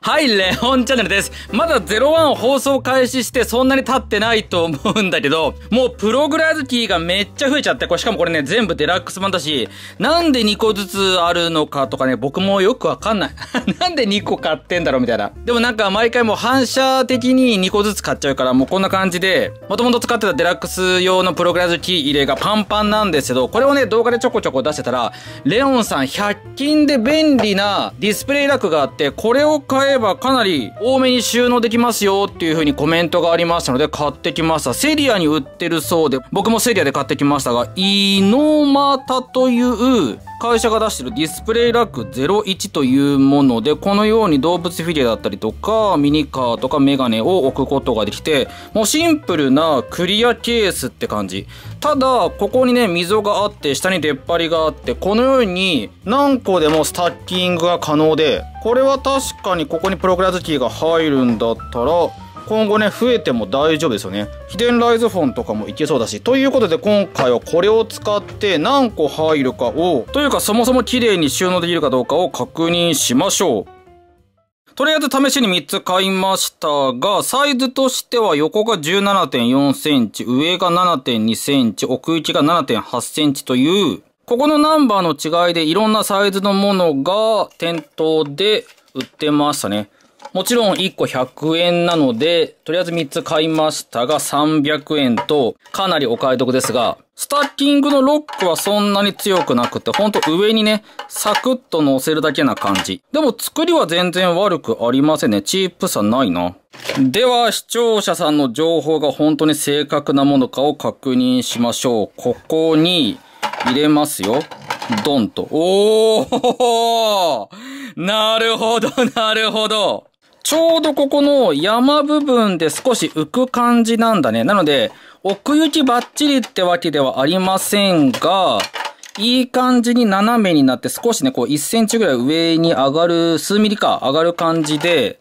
はい、レオンチャンネルです。まだ01放送開始してそんなに経ってないと思うんだけど、もうプログラズキーがめっちゃ増えちゃって、これしかもこれね、全部デラックス版だし、なんで2個ずつあるのかとかね、僕もよくわかんない。なんで2個買ってんだろうみたいな。でもなんか毎回もう反射的に2個ずつ買っちゃうから、もうこんな感じで、もともと使ってたデラックス用のプログラズキー入れがパンパンなんですけど、これをね、動画でちょこちょこ出してたら、レオンさん100均で便利なディスプレイラックがあって、これを買ええばかなり多めに収納できますよっていう風にコメントがありましたので買ってきました。セリアに売ってるそうで、僕もセリアで買ってきましたが、イノマタという会社が出してるディスプレイラック01というもので、このように動物フィギュアだったりとか、ミニカーとかメガネを置くことができて、もうシンプルなクリアケースって感じ。ただ、ここにね、溝があって、下に出っ張りがあって、このように何個でもスタッキングが可能で、これは確かにここにプログラズキーが入るんだったら、今後ね増えても大丈夫ですよね秘伝ライズフォンとかもいけそうだしということで今回はこれを使って何個入るかをというかそもそも綺麗に収納できるかどうかを確認しましょうとりあえず試しに3つ買いましたが、サイズとしては横が17.4センチ、上が7.2センチ、奥行きが7.8センチという、ここのナンバーの違いでいろんなサイズのものが店頭で売ってましたね。もちろん1個100円なので、とりあえず3つ買いましたが300円と、かなりお買い得ですが、スタッキングのロックはそんなに強くなくて、ほんと上にね、サクッと乗せるだけな感じ。でも作りは全然悪くありませんね。チープさないな。では、視聴者さんの情報が本当に正確なものかを確認しましょう。ここに入れますよ。ドンと。おー なるほど、なるほど。ちょうどここの山部分で少し浮く感じなんだね。なので、奥行きバッチリってわけではありませんが、いい感じに斜めになって少しね、こう1センチぐらい上に上がる、数ミリか上がる感じで、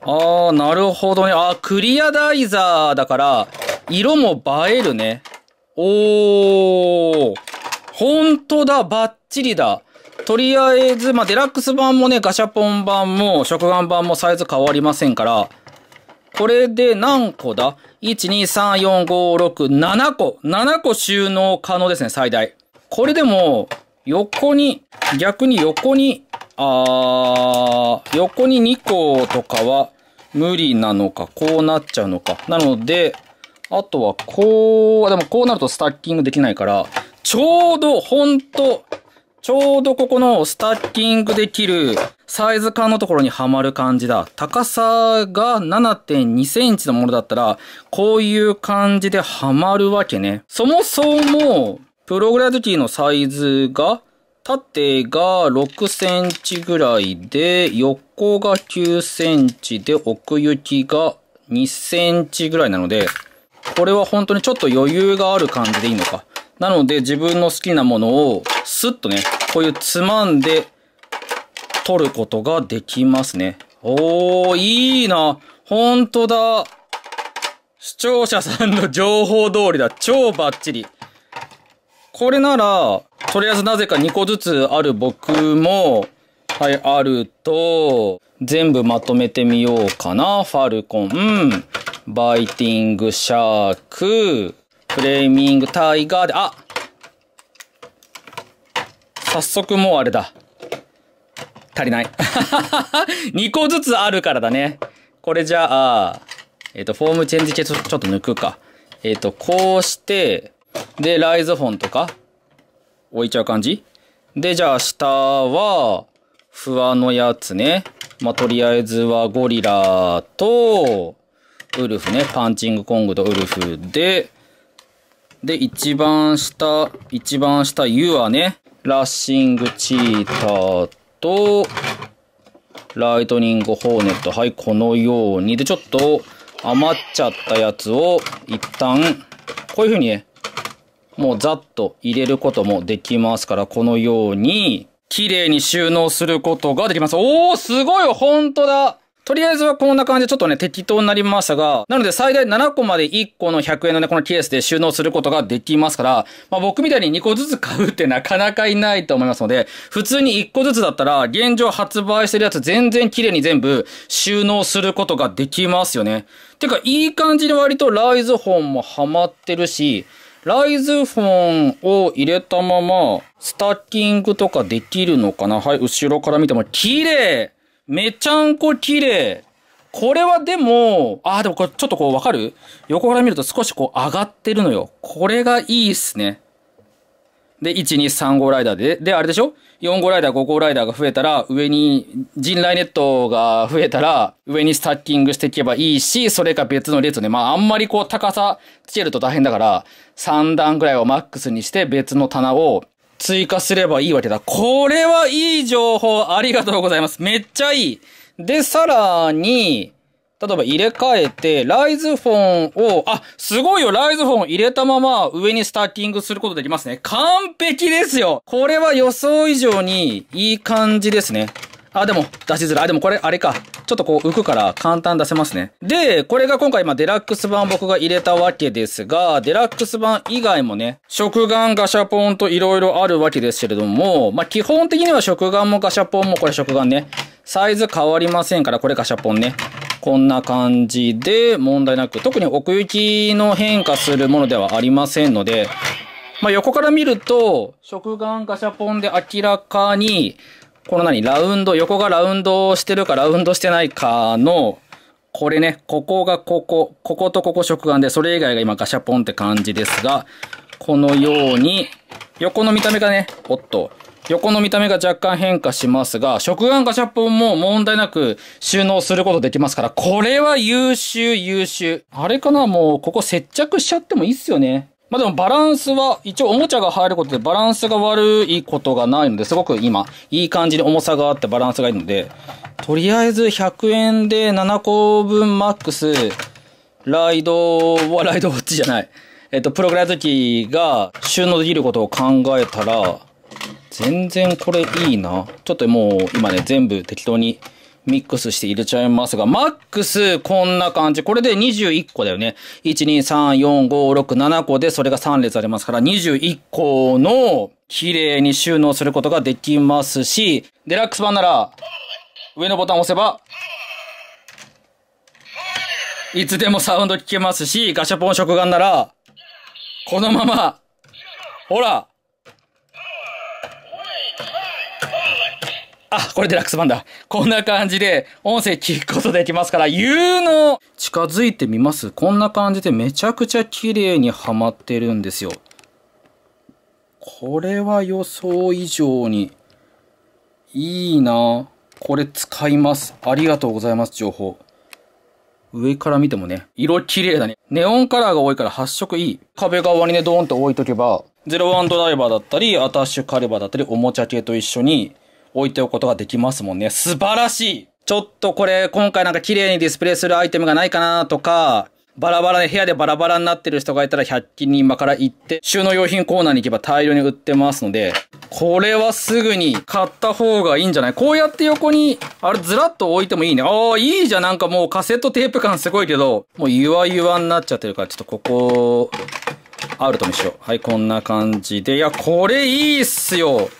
あー、なるほどね。あー、クリアダイザーだから、色も映えるね。おー、ほんとだ、バッチリだ。とりあえず、まあ、デラックス版もね、ガシャポン版も、食玩版もサイズ変わりませんから、これで何個だ ?1,2,3,4,5,6,7 個 !7 個収納可能ですね、最大。これでも、横に、逆に横に、あー、横に2個とかは無理なのか、こうなっちゃうのか。なので、あとはこう、でもこうなるとスタッキングできないから、ちょうどほんとちょうどここのスタッキングできるサイズ感のところにはまる感じだ。高さが7.2センチのものだったら、こういう感じではまるわけね。そもそも、プログラディティのサイズが、縦が6センチぐらいで、横が9センチで、奥行きが2センチぐらいなので、これは本当にちょっと余裕がある感じでいいのか。なので自分の好きなものをスッとね、こういうつまんで取ることができますね。おー、いいな。ほんとだ。視聴者さんの情報通りだ。超バッチリ。これなら、とりあえずなぜか2個ずつある僕も、はい、あると、全部まとめてみようかな。ファルコン、バイティングシャーク、フレーミングタイガーで、あ早速もうあれだ。足りない。2 個ずつあるからだね。これじゃあ、えっ、ー、と、フォームチェンジ系ちょっと抜くか。えっ、ー、と、こうして、で、ライズフォンとか、置いちゃう感じで、じゃあ、下は、不安のやつね。まあ、とりあえずはゴリラと、ウルフね。パンチングコングとウルフで、で、一番下、一番下、湯はね、ラッシングチーターと、ライトニングホーネット。はい、このように。で、ちょっと余っちゃったやつを一旦、こういう風にね、もうざっと入れることもできますから、このように、綺麗に収納することができます。おー、すごい本当だとりあえずはこんな感じでちょっとね、適当になりましたが、なので最大7個まで1個の100円のね、このケースで収納することができますから、まあ僕みたいに2個ずつ買うってなかなかいないと思いますので、普通に1個ずつだったら、現状発売してるやつ全然綺麗に全部収納することができますよね。てか、いい感じに割とライズフォンもハマってるし、ライズフォンを入れたまま、スタッキングとかできるのかなはい、後ろから見ても綺麗めちゃんこ綺麗。これはでも、ああ、でもこれちょっとこうわかる横から見ると少しこう上がってるのよ。これがいいっすね。で、1、2、3号ライダーで、で、あれでしょ ?4 号ライダー、5号ライダーが増えたら、上に、陣来ネットが増えたら、上にスタッキングしていけばいいし、それか別の列ね。まあ、あんまりこう高さつけると大変だから、3段ぐらいをマックスにして別の棚を追加すればいいわけだ。これはいい情報ありがとうございます。めっちゃいい。で、さらに、例えば入れ替えて、ライズフォンを、あ、すごいよライズフォン入れたまま上にスターティングすることできますね。完璧ですよこれは予想以上にいい感じですね。あ、でも、出しづらい。あ、でもこれ、あれか。ちょっとこう浮くから簡単出せますね。で、これが今回まデラックス版僕が入れたわけですが、デラックス版以外もね、食玩ガシャポンと色々あるわけですけれども、まあ、基本的には食玩もガシャポンもこれ食玩ね、サイズ変わりませんから、これガシャポンね。こんな感じで問題なく、特に奥行きの変化するものではありませんので、まあ、横から見ると、食玩ガシャポンで明らかに、この何ラウンド、横がラウンドしてるかラウンドしてないかの、これね、ここがここ、こことここ食眼で、それ以外が今ガシャポンって感じですが、このように、横の見た目がね、おっと、横の見た目が若干変化しますが、食玩ガシャポンも問題なく収納することできますから、これは優秀優秀。あれかなもう、ここ接着しちゃってもいいっすよね。まあでもバランスは、一応おもちゃが入ることでバランスが悪いことがないので、すごく今、いい感じに重さがあってバランスがいいので、とりあえず100円で7個分マックス、ライドは、ライドウォッチじゃない。えっと、プログラム機が収納できることを考えたら、全然これいいな。ちょっともう今ね、全部適当にミックスして入れちゃいますが、マックス、こんな感じ。これで21個だよね。1、2、3、4、5、6、7個で、それが3列ありますから、21個の、綺麗に収納することができますし、デラックス版なら、上のボタンを押せば、いつでもサウンド聞けますし、ガシャポン食感なら、このまま、ほらあ、これデラックス版だ。こんな感じで音声聞くことできますから、有能近づいてみます。こんな感じでめちゃくちゃ綺麗にはまってるんですよ。これは予想以上にいいなこれ使います。ありがとうございます、情報。上から見てもね、色綺麗だね。ネオンカラーが多いから発色いい。壁側にね、ドーンと置いとけば、01ドライバーだったり、アタッシュカルバーだったり、おもちゃ系と一緒に、置いておくことができますもんね。素晴らしいちょっとこれ、今回なんか綺麗にディスプレイするアイテムがないかなとか、バラバラで、部屋でバラバラになってる人がいたら100均に今から行って、収納用品コーナーに行けば大量に売ってますので、これはすぐに買った方がいいんじゃないこうやって横に、あれずらっと置いてもいいね。ああ、いいじゃん。なんかもうカセットテープ感すごいけど、もうゆわゆわになっちゃってるから、ちょっとここ、あるともしよう。はい、こんな感じで。いや、これいいっすよ。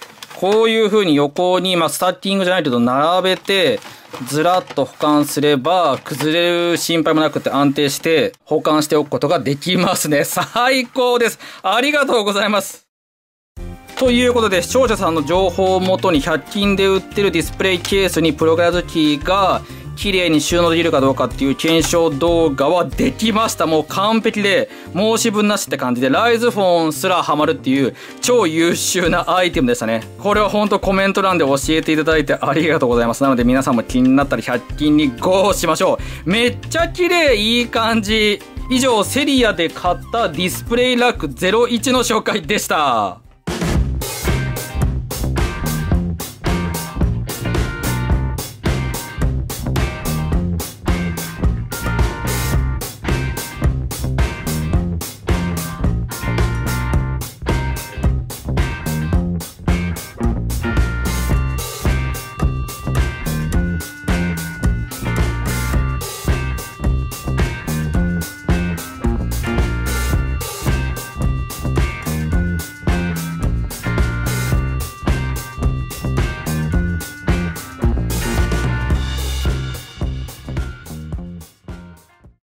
こういうふうに横に、まあ、スタッキングじゃないけど、並べて、ずらっと保管すれば、崩れる心配もなくて安定して、保管しておくことができますね。最高ですありがとうございますということで、視聴者さんの情報をもとに100均で売ってるディスプレイケースにプログラドキーが、綺麗に収納できるかどうかっていう検証動画はできました。もう完璧で、申し分なしって感じで、ライズフォンすらハマるっていう超優秀なアイテムでしたね。これは本当コメント欄で教えていただいてありがとうございます。なので皆さんも気になったら100均に GO しましょう。めっちゃ綺麗、いい感じ。以上、セリアで買ったディスプレイラック01の紹介でした。